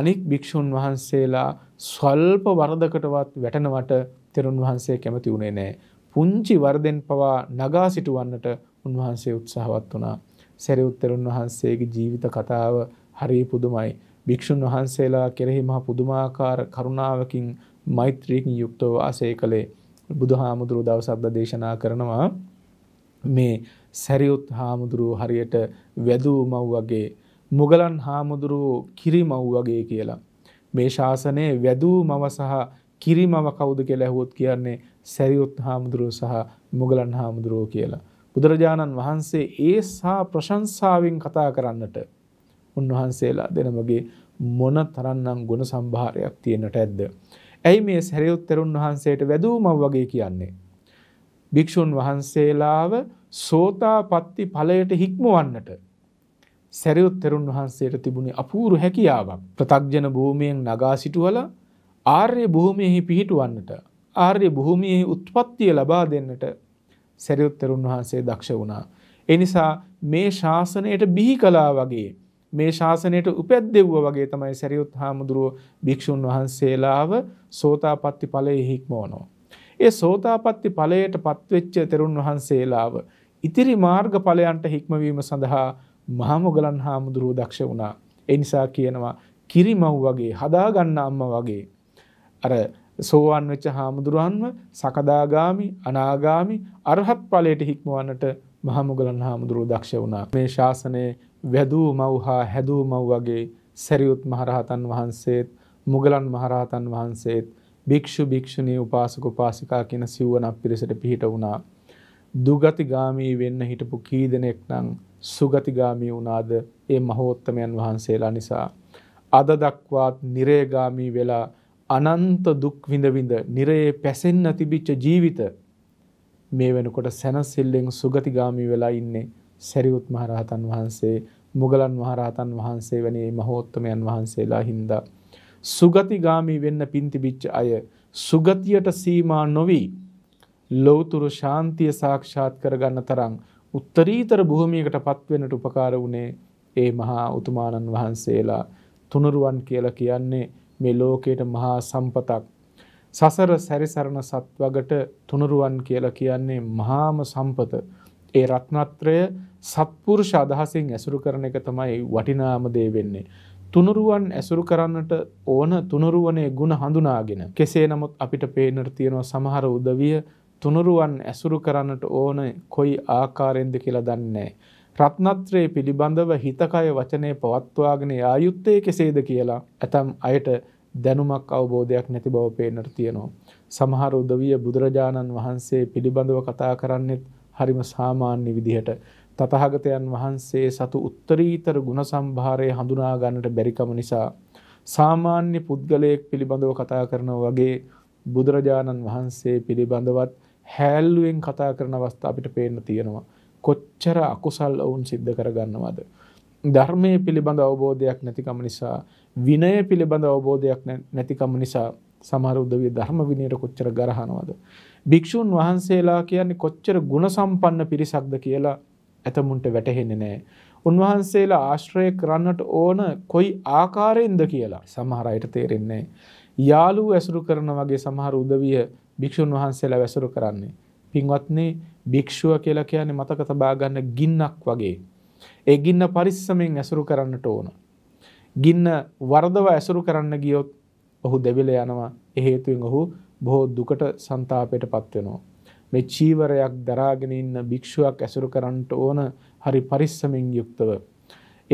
අනික් භික්ෂුන් වහන්සේලා ස්වල්ප වරදකටවත් වැටෙනවට තෙරුන් වහන්සේ කැමති වුණේ නැහැ. පුංචි වරදෙන් පවා නගා සිටවන්නට උන්වහන්සේ උත්සාහවත් වුණා. සැරියුත් තෙරුන් වහන්සේගේ ජීවිත කතාව හරි පුදුමයි. භික්ෂුන් වහන්සේලා කෙරෙහි මහ පුදුමාකාර කරුණාවකින් මෛත්‍රීකින් යුක්තව වාසය කළේ බුදුහාමුදුරුව දවසක්ද දේශනා කරනවා මේ සැරියුත් හාමුදුරුව හරියට වැදූ මව් වගේ මුගලන් හාමුදුරුව කිරි මව් වගේ කියලා මේ ශාසනයේ වැදූ මව සහ කිරි මව කවුද කියලා ඇහුවොත් කියන්නේ සැරියුත් හාමුදුරුව සහ මුගලන් හාමුදුරුව කියලා බුදුරජාණන් වහන්සේ ඒ සා ප්‍රශංසාවෙන් කතා කරන්නට උන්වහන්සේලා දෙනමගේ මොන තරන්නම් ගුණ සම්භාරයක් තියෙනට ඇද්ද. ඇයි මේ සැරියුත්තරුන් වහන්සේට වැදූමව වගේ කියන්නේ. භික්‍ෂූන් වහන්සේලාව සෝතා පත්ති පලයට හික්මුවන්නට. සැරියුත්තරුන් වහන්සේට තිබුණේ අපූරු හැකියාවක් ප්‍රතක්ජන භූමියෙන් නගා සිටුවල ආර්ය බොහොමයෙහි පිහිටුවන්නට ආර්ය බොහොමියෙහි උත්පත්තිය ලබා දෙන්නට සැරියුත්තරුන් වහන්සේ දක්ෂ වුණා. එනිසා මේ ශාසනයට බිහි කලා වගේ මේ ශාසනයට උපැත් දෙව්ව වගේ තමයි සැරියුත් හාමුදුරුව භික්‍ෂූන් වහන්සේලාව සෝතාපත්ති පලය හික්මෝනෝ. ඒ සෝතාපත්ති පලයට පත්වෙච්ච තෙරුන් වහන්සේලාව ඉතිරි මාර්ග පලයන්ට හික්මවීම සඳහා මහමුගලන් හාමුදුරුව දක්ෂ වුණා. එනිසා කියනවා කිරිමව් වගේ හදාගන්න අම්ම වගේ. අර සෝවන් වෙච්ච හාමුදුරුවන්ම සකදාගාමි අනාගාමි අරහත් පලයට හික්මවන්නට මහමුගලන් හාමුදුරුව දක්ෂ වුණා. මේ ශාසනයේ වැදූ මව් හා හැදූ මව් වගේ සැරියුත් මහරහතන් වහන්සේත් මුගලන් මහරහතන් වහන්සේත් භික්ෂු භික්ෂුණී උපාසක උපාසිකා කියන සිව්වනක් පිරිසට පිහිට වුණා. දුගතිගාමී වෙන්න හිටපු කී දෙනෙක් නම් සුගතිගාමී වුණාද ඒ මහෝත්තමයන් වහන්සේලා නිසා. අද දක්වාත් නිරේගාමී වෙලා අනන්ත දුක් විඳ විඳ නිරයේ පැසෙන්න තිබිච්ච ජීවිත මේ වෙනකොට සැනසෙල්ලෙන් සුගතිගාමී වෙලා ඉන්නේ සැරියුත් මහරහතන් වහන්සේ මුගලන් මහරහතන් වහන්සේ වැනි මහෝත්තමයන් වහන්සේලා හින්දා සුගතිගාමි වෙන්න පින්තිබිච්ච අය සුගතියට සීමා නොවි ලෞතුරු ශාන්තිය සාක්ෂාත් කරගන්න තරම් උත්තරීතර භූමියකට පත්වෙනට උපකාර වුණේ ඒ මහා උතුමාණන් වහන්සේලා තුනුරුවන් කියලා කියන්නේ මේ ලෝකයට මහා සම්පතක් සසර සැරිසරණ සත්වගට තුනුරුවන් කියලා කියන්නේ මහාම සම්පත ඒ රත්නත්‍රය සත්පුරුෂ අදහසින් ඇසුරු කරන එක තමයි වටිනාම දේ වෙන්නේ. තුනුරුවන් ඇසුරු කරන්නට ඕන තුනුරුවනේ ಗುಣ හඳුනාගෙන කෙසේ නමුත් අපිට පේනට තියෙනවා සමහර උදවිය තුනුරුවන් ඇසුරු කරන්නට ඕන කොයි ආකාරයෙන්ද කියලා දන්නේ රත්නත්‍රයේ පිළිබඳව හිතකය වචනය පවත්වාගෙන ආයුත්තේ කෙසේද කියලා ඇතම් අයට දැනුමක් අවබෝධයක් නැති බව පේනට තියෙනවා. සමහර උදවිය බුදුරජාණන් වහන්සේ පිළිබඳව කතා කරන්නෙත් හරිම සාමාන්‍ය විදිහට තතහාගතයන් වහන්සේ සතු උත්තරීතර ගුණ සම්භාරය හඳුනා ගන්නට බැරිකම නිසා සාමාන්‍ය පුද්ගලයෙක් පිළිබඳව කතා කරනවා වගේ බුදුරජාණන් වහන්සේ පිළිබඳවත් හැල්ලුවෙන් කතා කරන අවස්ථා අපිට පේන්න තියෙනවා. කොච්චර අකුසල් ඔවුන් සිද්ධ කරගන්නවද. ධර්මය පිළිබඳ අවබෝධයක් නැතිකම නිසා විනය පිළිබඳ අවබෝධයක් නැතිකම නිසා සමහර උදවිය ධර්ම විනයට කොච්චර ගරහනවද. භික්‍ෂූන් වහන්සේලා කියන්නේ කොච්චර ගුණ සම්පන්න පිරිසක්ද කියලා ඇතමුන්ට වැටහෙන්නේ නෑ. උන්වහන්සේලා ආශ්‍රය කරන්නට ඕන කොයි ආකාරයෙන්ද කියලා සමහර අයට තේරෙන්නේ. යාළුවෝ ඇසුරු කරන වගේ සමහර උදවිය භික්ෂුන් වහන්සේලා ඇසුරු කරන්නේ. පින්වත්නි භික්ෂුව කියලා කියන්නේ මතක තබා ගන්න ගින්නක් වගේ. ඒ ගින්න පරිස්සමෙන් ඇසුරු කරන්නට ඕන. ගින්න වරදව ඇසුරු කරන්න ගියොත් ඔහු දෙවිල යනවා. ඒ හේතුවෙන් ඔහු බොහෝ දුකට ਸੰతాපයට පත් වෙනවා. මේ චීවරයක් දරාගෙන ඉන්න භික්ෂුවක් ඇසුරු කරන්නට ඕන හරි පරිස්සමින් යුක්තව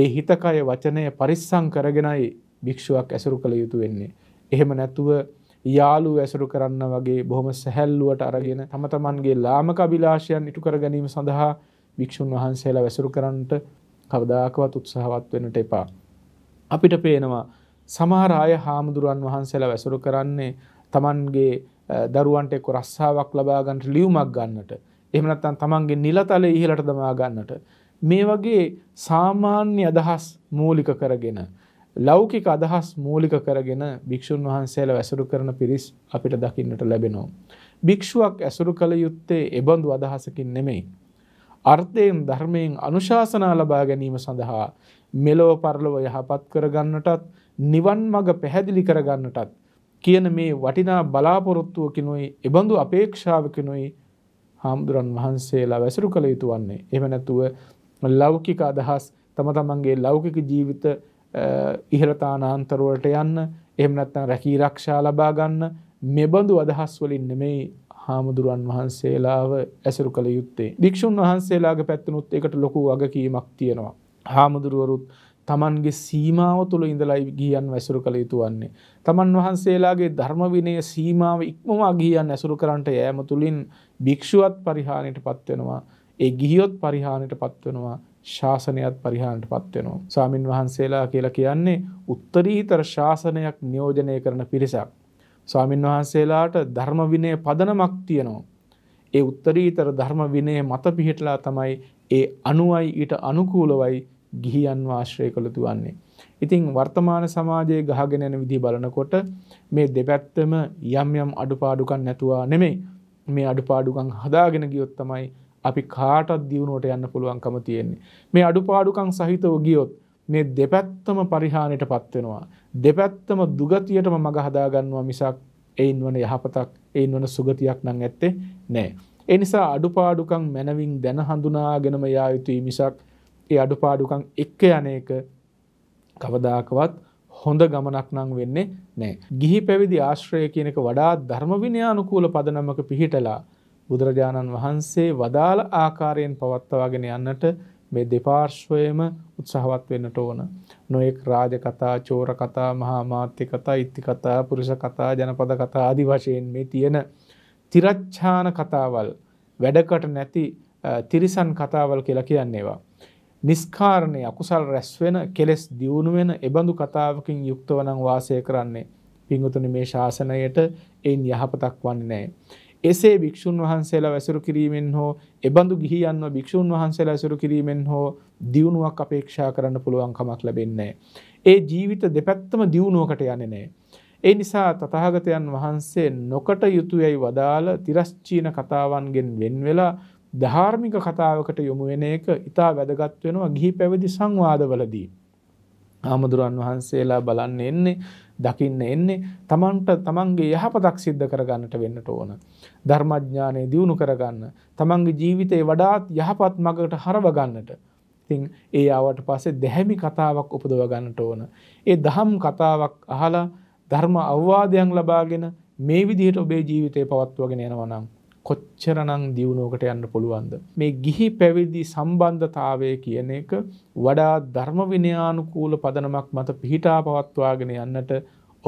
ඒ හිතකය වචනය පරිස්සම් කරගෙනයි භික්ෂුවක් ඇසුරු කළ යුතු වෙන්නේ. එහෙම නැතුව යාලු ඇසුරු කරන්න වගේ බොහොම සැහැල්ලුවට අරගෙන තම තමන්ගේ ලාමක අභිලාෂයන් ඉටු කර ගැනීම සඳහා භික්ෂුන් වහන්සේලා වැසුරු කරන්නට කවදාකවත් උත්සාහවත් වෙන්නට එපා. අපිට පේනවා සමහර අය හාමුදුරුවන් වහන්සේලා වැසුරු කරන්නේ තමන්ගේ දරුවන්ට එක්ක රස්සාාවක් ලබා ගන්නට ලියුමක් ගන්නට එහෙම නැත්නම් තමන්ගේ නිලතලයේ ඉහළට දමා ගන්නට මේ වගේ සාමාන්‍ය අදහස් මූලික කරගෙන ලෞකික අදහස් මූලික කරගෙන භික්ෂුන් වහන්සේලා ඇසුරු කරන පිරිස් අපිට දකින්නට ලැබෙනවා භික්ෂුවක් ඇසුරු කළ යුත්තේ එබඳු අදහසකින් නෙමෙයි අර්ථයෙන් ධර්මයෙන් අනුශාසනා ලබා ගැනීම සඳහා මෙලොව පරලොව යහපත් කරගන්නටත් නිවන් මඟ පැහැදිලි කරගන්නටත් කියන මේ වටිනා බලාපොරොත්තුවකිනුයි එබඳු අපේක්ෂාවකිනුයි හාමුදුරන් වහන්සේලා වැසරු කළ යුතු වන්නේ. එහෙම නැතුව ලෞකික අදහස් තම තමන්ගේ ලෞකික ජීවිත ඉහළතානාන්තර වලට යන්න, එහෙම නැත්නම් රැකී ආරක්ෂා ලබා ගන්න මෙබඳු අදහස් වලින් නෙමෙයි හාමුදුරුවන් වහන්සේලාව ඇසුරු කළ යුත්තේ. භික්ෂුන් වහන්සේලාගේ පැත්තනොත් ඒකට ලොකු වගකීමක් තියෙනවා. හාමුදුරුවරුත් තමන්ගේ සීමාව තුළ ඉඳලයි ගියන් වැසුරු කළ යුතු වන්නේ. තමන් වහන්සේලාගේ ධර්මවිනය සීමාව ඉක්මම ගියන් ඇසුරු කරන්ට යෑම තුළින් භික්‍ෂුවත් පරිහානියට පත්වෙනවා. ඒ ගිහියොත් පරිහානියට පත්වෙනවා ශාසනයත් පරිහානට පත්වෙනවා. සාමීන් වහන්සේලා කියලා කියන්නේ උත්තරීතර ශාසනයක් නියෝජනය කරන පිරිසක්. ස්වාමින් වහන්සේලාට ධර්මවිනය පදනමක් තියෙනවා. ඒ උත්තරීතර ධර්ම විනය මත පිහිටලා තමයි ඒ අනුවයි ඊට අනුකූලවයි ගිහියන්ව ආශ්‍රය කළතු වන්නේ. ඉතින් වර්තමාන සමාජයේ ගහගෙන යන විදිහ බලනකොට මේ දෙපැත්තම යම් යම් අඩුපාඩුකම් නැතුවා නෙමෙයි. මේ අඩුපාඩුකම් හදාගෙන ගියොත් තමයි අපි කාටත් දියුණුවට යන්න පුළුවන්කම තියෙන්නේ. මේ අඩුපාඩුකම් සහිතව ගියොත් මේ දෙපැත්තම පරිහානියට පත් වෙනවා. දෙපැත්තම දුගතියටම මග හදා ගන්නවා මිසක් එයින් වන යහපතක් එයින් වන සුගතියක් නම් ඇත්තේ නැහැ. ඒ නිසා අඩුපාඩුකම් මනවින් දැන හඳුනාගෙනම යා යුතුයි මිසක් ඒ අඩු පාඩුකං එක්ක යනක කවදාකවත් හොඳ ගමනක් නං වෙන්නේ නෑ. ගිහි පැවිදි ආශ්‍රය කියනක වඩා ධර්මවිනයානුකූල පදනමක පිහිටලා බුදුරජාණන් වහන්සේ වදාළ ආකාරයෙන් පවත්වවාගෙන යන්නට මේ දෙපාර්ශ්වයම උත්සාහවත් වෙන්නට ඕන. නොයෙක් රාජ කතා, චෝර කතා, මහා මාත්‍ය කතා, ඉත්ති කතා, පුරුෂ කතා, ජනපද කතා ආදි වශයෙන් මේ තියෙන තිරච්ඡාන කතාවල් වැඩකට නැති තිරිසන් කතාවල් කියලා කියන්නේ ඒවා. නිස්කාරණේ අකුසල් රැස් වෙන කෙලෙස් දියුණු වෙන එබඳු කතාවකින් යුක්තව නම් වාසය කරන්නේ පින්වතුනි මේ ශාසනයට එයින් යහපතක් වන්නේ නැහැ. එසේ භික්ෂුන් වහන්සේලා වැසුරු කිරීමෙන් හෝ එබඳු ගිහියන්ව භික්ෂුන් වහන්සේලා ඇසුරු කිරීමෙන් හෝ දියුණුවක් අපේක්ෂා කරන්න පුළුවන් කමක් ලැබෙන්නේ ඒ ජීවිත දෙපැත්තම දියුණුවකට යන්නේ නැහැ. ඒ නිසා තථාගතයන් වහන්සේ නොකට යුතුයයි වදාළ තිරස්චීන කතාවන්ගෙන් වෙන් වෙලා ධාර්මික කතාවකට යොමු වෙන එක ඉතා වැදගත් වෙනවා ගිහි පැවිදි සංවාදවලදී. ආමුදුරන් වහන්සේලා බලන්න එන්නේ දකින්න එන්නේ තමන්ට තමන්ගේ යහපතක් සිද්ධ කරගන්නට වෙන්නට ඕන. ධර්මඥානය දියුණු කරගන්න තමන්ගේ ජීවිතේ වඩාත් යහපත් මගට හරවගන්නට. ඉතින් ඒ ආවට පස්සේ දැහැමි කතාවක් උපදව ගන්නට ඕන. ඒ දහම් කතාවක් අහලා ධර්ම අවවාදයන් ලබාගෙන මේ විදිහට ඔබේ ජීවිතය පවත්වාගෙන යනවා නම් කොච්චරනං දියුණුවකට යන්න පුළුවන්ද. මේ ගිහි පැවිදි සම්බන්ධතාවය කියන එක වඩා ධර්මවිනයානුකූල පදනමක් මත පිහිටා පවත්වාගෙන යන්නට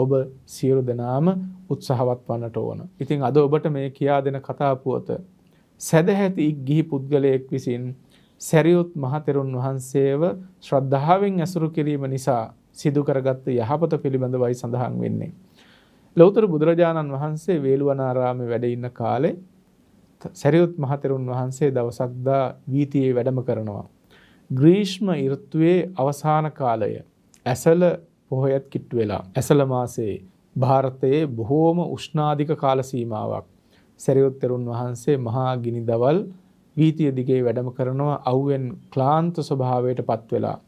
ඔබ සියලු දෙනාම උත්සාහවත් වන්නට ඕන. ඉතින් අද ඔබට මේ කියා දෙන කතාපුවත. සැදැහැති ගිහි පුද්ගලයෙක් විසින් සැරියුත් මහතෙරුන් වහන්සේව ශ්‍රද්ධාවෙන් ඇසුරු කිරීම නිසා සිදුකරගත්ත යහපත පිළිබඳවයි සඳහන් වෙන්නේ. ලෞතර බුදුරජාණන් වහන්සේ වේළුවනාරාමේ වැඩඉන්න කාලේ සැරියුත් මහතෙරුන් වහන්සේ දවසක්දා වීතියේ වැඩම කරනවා. ග්‍රීෂ්ම ඉර්තුවේ අවසාන කාලය ඇසල පොහොයත් කිට්ටු වෙලා. ඇසල මාසේ භාරතයේ බොහෝම උෂ්නාධික කාල සීමාවක් සැරියොත්තරුන් වහන්සේ මහා ගිනි දවල් වීතිය දිගේ වැඩම කරනවා අවුවෙන් ක්ලාන්ත ස්වභාවයට පත්වෙලා.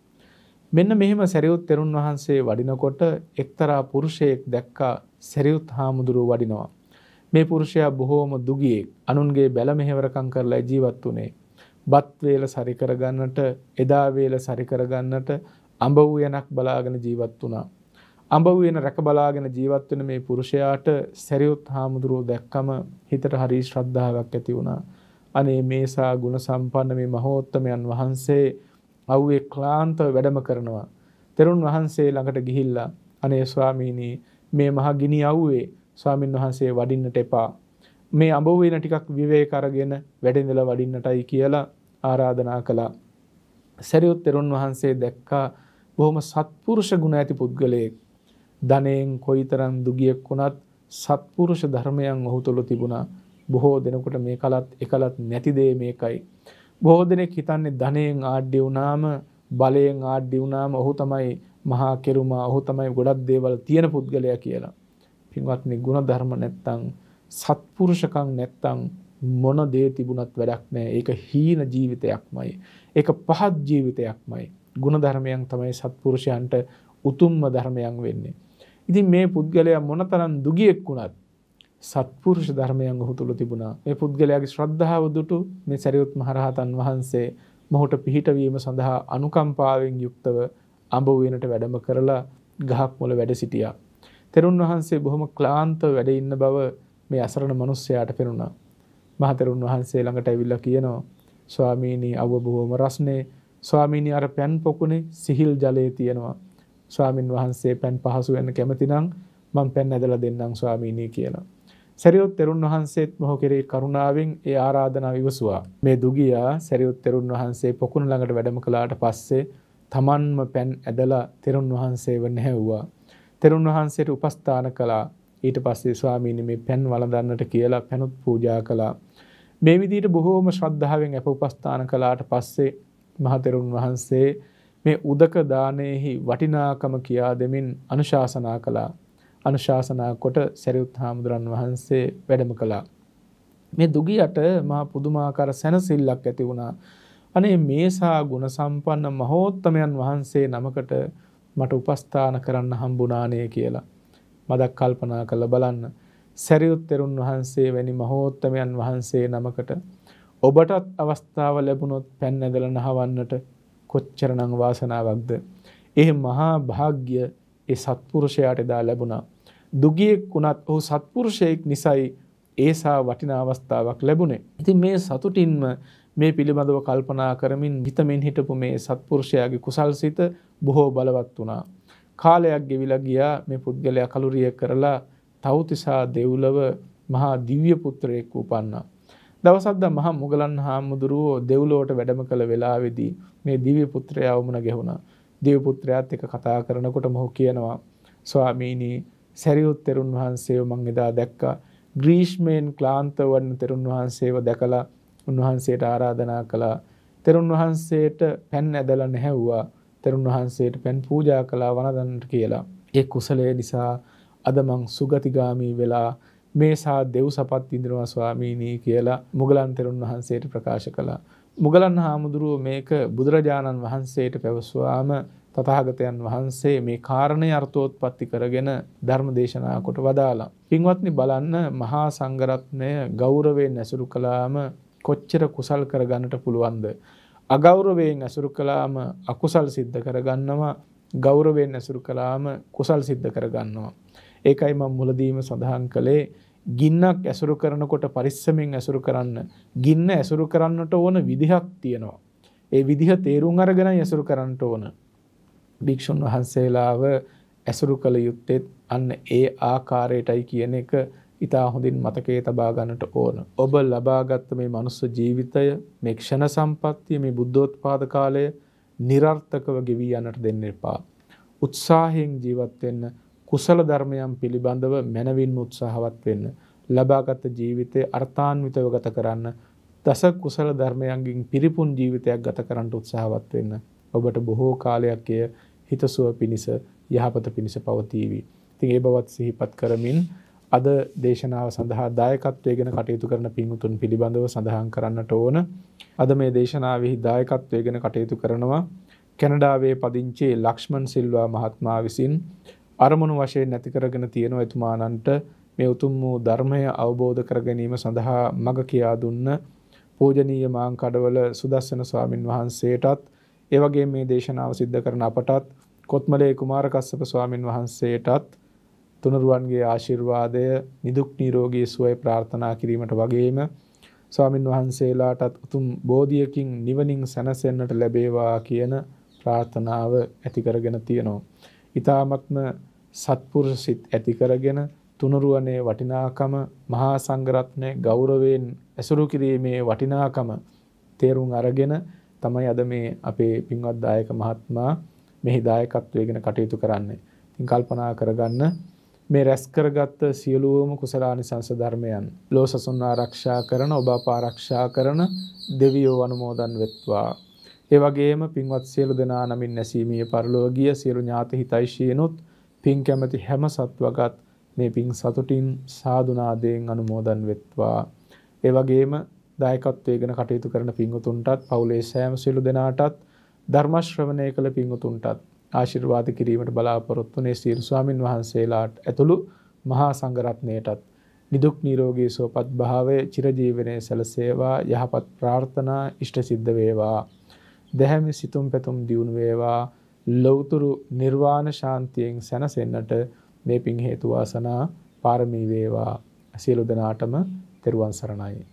මෙන්න මෙහෙම සැරියුත් තෙරුන් වහන්සේ වඩිනකොට එක්තරා පුරුෂයෙක් දැක්කා සැරියුත් හාමුදුරුව වඩිනවා. මේ පුරුෂයා බොහෝම දුගියෙක් අනුන්ගේ බැල මෙහෙවරකම් කරලා ජීවත් වුණේ. බත් වේල සරි කරගන්නට, එදා වේල සරි කරගන්නට අඹ උයනක් බලාගෙන ජීවත් වුණා. අඹ උයන රැක බලාගෙන ජීවත් වෙන මේ පුරුෂයාට සරියොත් හාමුදුරුව දැක්කම හිතට හරි ශ්‍රද්ධාවක් ඇති වුණා. අනේ මේසා ගුණ සම්පන්න මේ මහෝත්තමයන් වහන්සේ අව්වේ ක්ලාන්තව වැඩම කරනවා. තෙරුන් වහන්සේ ළඟට ගිහිල්ලා අනේ ස්වාමීනී මේ මහා ගිනි අව්වේ ස්වාමින් වහන්සේ වඩින්නට එපා. මේ අඹුවේන ටිකක් විවේක අරගෙන වැඩඳලා වඩින්නටයි කියලා ආරාධනා කළා. සරියොත් තෙරුන් වහන්සේ දැක්කා බොහොම සත්පුරුෂ ගුණ ඇති පුද්ගලයෙක්. ධනෙන් කොයිතරම් දුගියෙක් වුණත් සත්පුරුෂ ධර්මයන් ඔහු තුළ තිබුණා. බොහෝ දෙනෙකුට මේ කලත් එකලත් නැති දේ මේකයි. බොහෝ දෙනෙක් හිතන්නේ ධනයෙන් ආඩ්‍ය වුණාම බලයෙන් ආඩ්‍ය වුණාම ඔහු තමයි මහා කෙරුමා ඔහු තමයි ගොඩක් දේවල් තියෙන පුද්ගලයා කියලා. පින්වත්නි ಗುಣධර්ම නැත්තම් සත්පුරුෂකම් නැත්තම් මොන දේ තිබුණත් වැඩක් නැහැ. ඒක හීන ජීවිතයක්මයි. ඒක පහත් ජීවිතයක්මයි. ಗುಣධර්මයන් තමයි සත්පුරුෂයන්ට උතුම්ම ධර්මයන් වෙන්නේ. ඉතින් මේ පුද්ගලයා මොනතරම් දුගියෙක් වුණත් සත්පුරුෂ ධර්මයන් ඔහු තුළ තිබුණා. මේ පුද්ගලයාගේ ශ්‍රද්ධාව දුටු මේ සරියුත් මහරහතන් වහන්සේ මොහුට පිහිටවීම සඳහා අනුකම්පාවෙන් යුක්තව අඹ වෙනට වැඩම කරලා ගහක් මුල වැඩ සිටියා. තෙරුන් වහන්සේ බොහොම ක්ලාන්තව වැඩ ඉන්න බව මේ අසරණ මිනිස්සයාට පෙනුණා. මහ තෙරුන් වහන්සේ ළඟට ඇවිල්ලා කියනවා ස්වාමීනි අවබ බොහොම රස්නේ ස්වාමීනි අර පැන් පොකුනේ සිහිල් ජලයේ තියෙනවා. ස්වාමින් වහන්සේ පැන් පහසු වෙන්න කැමති නම් මම පැන් ඇදලා දෙන්නම් ස්වාමීනි කියලා. සරියොත් තෙරුන් වහන්සේත් මොහු කෙරේ කරුණාවෙන් ඒ ආරාධනාව ඉවසුවා. මේ දුගියා සරියොත් තෙරුන් වහන්සේ පොකුණ ළඟට වැඩම කළාට පස්සේ තමන්ම පැන් ඇදලා තෙරුන් වහන්සේව නැහැව්වා. තෙරුන් වහන්සේට උපස්ථාන කළා ඊට පස්සේ ස්වාමීනි මේ පැන් වළඳන්නට කියලා පැනුත් පූජා කළා. මේ විදිහට බොහෝම ශ්‍රද්ධාවෙන් අප උපස්ථාන කළාට පස්සේ මහතෙරුන් වහන්සේ මේ උදක දානයේහි වටිනාකම කියා දෙමින් අනුශාසනා කළා. අනුශාසනා කොට සරියුත් හාමුදුරන් වහන්සේ වැඩම කළා. මේ දුගියට මා පුදුමාකාර සැනසෙල්ලක් ඇති වුණා. අනේ මේසා ගුණ සම්පන්න මහෝත්තමයන් වහන්සේ නමකට මට උපස්ථාන කරන්න හම්බුනානය කියලා. මදක් කල්පනා කළ බලන්න. සැරියුත් තෙරුන් වහන්සේ වැනි මහෝත්තමයන් වහන්සේ නමකට ඔබටත් අවස්ථාව ලැබුණොත් පැන්නදල නහවන්නට කොච්චරනං වාසනාවක්ද. එහ මහා භාග්‍ය ඒ සත්පුරුෂයාට එදා ලැබුණා. දුගියෙක් වුණත් ඔහු සත්පුරුෂයෙක් නිසයි ඒසා වටින අවස්ථාවක් ලැබුණේ. ඉති මේ සතුටින්ම මේ පිළිබඳව කල්පනා කරමින් හිතමින් හිටපු මේ සත්පුරුෂයාගේ කුසල් සිත බොහෝ බලවත් වුණා. කාලයක් ගෙවිලා ගියා මේ පුද්ගලයා කලුරිය කරලා තවතිසා දෙව්ලව මහා දිව්‍ය පුත්‍රයෙක් උපන්නා. දවසක්ද මහා මුගලන් හාමුදුරුවෝ දෙව්ලොවට වැඩම කළ වෙලාවේදී මේ දිව්‍ය පුත්‍රයා වුණ ගැහුණා. දිව්‍ය පුත්‍රයාත් එක්ක කතා කරනකොටම ඔහු කියනවා ස්වාමීනි සැරියුත් තෙරුන් වහන්සේව මං එදා දැක්කා. ග්‍රීෂ්මයෙන් ක්ලාන්ත වන්න තෙරුන් වහන්සේව දැකලා උන්වහන්සේට ආරාධනා කළා. තෙරුන් වහන්සේට පැන් ඇදලා නැහැව්වා. තෙරුන් වහන්සේට පැන් පූජා කළා වනදන්නට කියලා. ඒ කුසලය නිසා අද මං සුගතිගාමී වෙලා මේ සා දෙව් සපත් ඉදිනවා ස්වාමීනී කියලා මුගලන් තෙරුන් වහන්සේට ප්‍රකාශ කළා. මුගලන් හාමුදුරුව මේක බුදුරජාණන් වහන්සේට පැවසුවාම තථාගතයන් වහන්සේ මේ කාරණේ අර්ථෝත්පත්ති කරගෙන ධර්ම දේශනා කොට වදාලා. පින්වත්නි බලන්න මහා සංඝරත්නය ගෞරවයෙන් ඇසුරු කළාම කොච්චර කුසල් කරගන්නට පුළුවන්ද. අගෞරවයෙන් ඇසුරු කලාම අකුසල් සිද්ධ කරගන්නවා ගෞරවයෙන් ඇසුරු කලාම කුසල් සිද්ධ කරගන්නවා. ඒකයි මම මුලදීම සඳහන් කළේ ගින්නක් ඇසුරු කරනකොට පරිස්සමෙන් ඇසුරු කරන්න ගින්න ඇසුරු කරන්නට ඕන විදිහක් තියෙනවා. ඒ විදිහ තේරුම් අරගෙන ඇසුරු කරන්නට ඕන. භික්ෂුන් වහන්සේලාව ඇසුරු කළ යුත්තේත් අන්න ඒ ආකාරයටයි කියන එක ඉතා හොඳින් මතකයේ තබා ගන්නට ඕන. ඔබ ලබාගත් මේ මනුස්ස ජීවිතය, මේ ක්ෂණ සම්පත්තිය, මේ බුද්ධෝත්පාද කාලය નિરර්ථකව ගෙවි යන්නට දෙන්න එපා. උත්සාහයෙන් ජීවත් වෙන්න, කුසල ධර්මයන් පිළිබඳව මනවින් උත්සාහවත් වෙන්න, ලබාගත් ජීවිතය අර්ථාන්විතව ගත කරන්න, දස කුසල ධර්මයන්ගෙන් පිරිපුන් ජීවිතයක් ගත කරන්න උත්සාහවත් වෙන්න. ඔබට බොහෝ කාලයක් එය හිතසුව පිණිස යහපත පිණිස පවතිවි. ඉතින් ඒ බවත් සිහිපත් කරමින් අද දේශනාව සඳහා දායකත්වය ගැන කටයුතු කරන පින්වුතුන් පිළිබඳව සඳහන් කරන්නට ඕන. අද මේ දේශනාවෙහි දායකත්වය ගැන කටයුතු කරනවා කැනඩාවේ පදිංචි ලක්ෂ්මන් සිල්වා මහත්මයා විසින් අරමුණු වශයෙන් නැති කරගෙන තියෙන එතුමාණන්ට මේ උතුම් වූ ධර්මය අවබෝධ කර ගැනීම සඳහා මඟ කියා දුන්න පූජනීය මාංකඩවල සුදස්සන ස්වාමින් වහන්සේටත් ඒ වගේම මේ දේශනාව සිද්ධ කරන අපටත් කොත්මලේ කුමාරකස්සප ස්වාමින් වහන්සේටත් තුනරුවන්ගේ ආශිර්වාදය නිදුක් නිරෝගී සුවය ප්‍රාර්ථනා කිරීමට වගේම ස්වාමින් වහන්සේලාටත් උතුම් බෝධියකින් නිවනින් සැනසෙන්නට ලැබේවා කියන ප්‍රාර්ථනාව ඇති කරගෙන තියෙනවා. ඊ타මත්ම සත්පුරුෂ සිත් ඇති කරගෙන තුනරුවනේ වටිනාකම මහා සංඝරත්නයේ ගෞරවයෙන් ඇසුරු කිරීමේ වටිනාකම තේරුම් අරගෙන තමයි අද මේ අපේ පින්වත් දායක මහත්මයා මෙහි දායකත්වයේගෙන කටයුතු කරන්නේ. ඉතින් කල්පනා කරගන්න මේ රැස්කරගත්ත සියලුවම කුසලානිසංස ධර්මයන් ලෝ සසුන් ආරක්ෂා කරන ඔබ පාරක්ෂා කරන දෙවියෝ අනුමෝදන් වෙත්වා. ඒ වගේම පින්වත් සියලු දෙනා නමින් නැසීමේ පරිලෝකීය සියලු ඥාති හිතයිෂීනුත් පින් කැමැති හැම සත්වගත් මේ පින් සතුටින් සාදුනාදයෙන් අනුමෝදන් වෙත්වා. ඒ වගේම දායකත්වයේගෙන කටයුතු කරන පින්වතුන්ටත් පවුලේ සෑම සියලු දෙනාටත් ධර්ම ශ්‍රවණය කළ පින්වතුන්ටත් ආශිර්වාද කිරීමට බලාපොරොත්තුනේ සීරු ස්වාමින් වහන්සේලාට ඇතුළු මහා සංඝරත්නයටත් නිදුක් නිරෝගී සුවපත් භාවය චිරජීවනයේ සැලසේවා යහපත් ප්‍රාර්ථනා ඉෂ්ට සිද්ධ වේවා දැහැමි සිතුම් පැතුම් දියුණු වේවා ලෞතුරු නිර්වාණ ශාන්තියෙන් සැනසෙන්නට මේ පිං හේතු වාසනා පාරමී වේවා සියලු දෙනාටම තෙරුවන් සරණයි